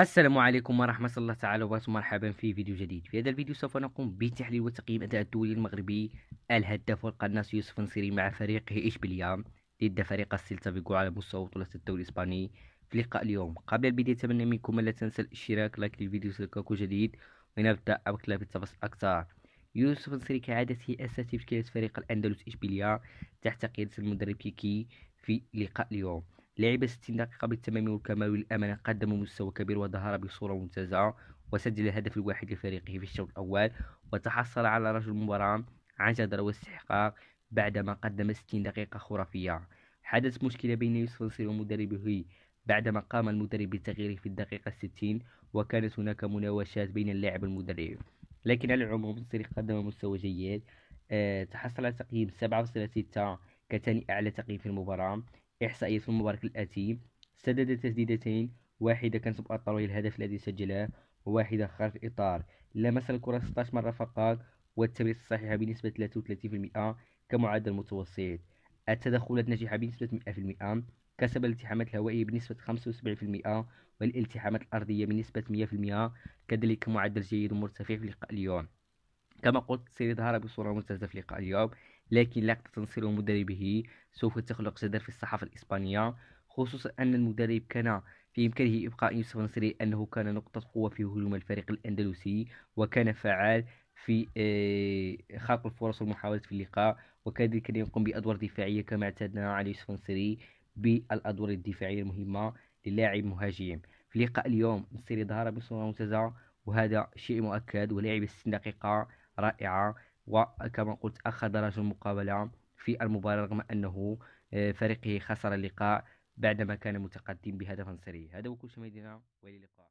السلام عليكم ورحمة الله تعالى وبركاته مرحبا في فيديو جديد في هذا الفيديو سوف نقوم بتحليل وتقييم أداء الدولي المغربي الهداف والقناص يوسف نصيري مع فريقه إشبيليا ضد فريق السلتا فيغو على مستوى بطولة الدوري الإسباني في لقاء اليوم قبل البداية أتمنى منكم ألا تنسى الاشتراك لايك للفيديو سلكاكو جديد ونبدأ أبكلا بالتفاصيل أكثر يوسف نصيري كعادته أساسي في فريق الأندلس إشبيليا تحت قيادة المدرب كيكي في لقاء اليوم لعب 60 دقيقة بالتمام والكمال والأمانة قدم مستوى كبير وظهر بصورة ممتازة وسجل الهدف الواحد لفريقه في الشوط الأول وتحصل على رجل المباراة عن جدر واستحقاق بعدما قدم 60 دقيقة خرافية حدث مشكلة بين يوسف نصير ومدربه بعدما قام المدرب بتغييره في الدقيقة 60 وكانت هناك مناوشات بين اللاعب والمدرب لكن على العموم نصير قدم مستوى جيد أه تحصل على تقييم 7.6 كثاني أعلى تقييم في المباراة إحصائية المبارك الآتي سدد تسديدتين واحدة كانت بأطر وهي الهدف الذي سجله وواحدة خارج الإطار لمس الكرة 16 مرة فقط والتمريرات الصحيحة بنسبة 33% كمعدل متوسط التدخلات ناجحة بنسبة 100% كسب الالتحامات الهوائية بنسبة 75% والالتحامات الأرضية بنسبة 100% كذلك معدل جيد ومرتفع في لقاء اليوم كما قلت سيظهر بصورة ممتازة في لقاء اليوم لكن لا تنصير مدربه سوف تخلق جدل في الصحافة الإسبانية خصوصا أن المدرب كان في إمكانه إبقاء يوسف نصري أنه كان نقطة قوة في هجوم الفريق الأندلسي وكان فعال في آه، خلق الفرص والمحاولات في اللقاء وكذلك كان يقوم بأدوار دفاعية كما اعتدنا على يوسف نصري بالأدوار الدفاعية المهمة للاعب مهاجم في لقاء اليوم نصيري ظهر بصورة ممتازة وهذا شيء مؤكد ولعب 60 دقيقة رائعة وكما قلت أخذ رجل المقابلة في المباراة رغم أنه آه، فريقه خسر اللقاء بعدما كان متقدم بهدف سريع هذا هو كل شيء وإلى اللقاء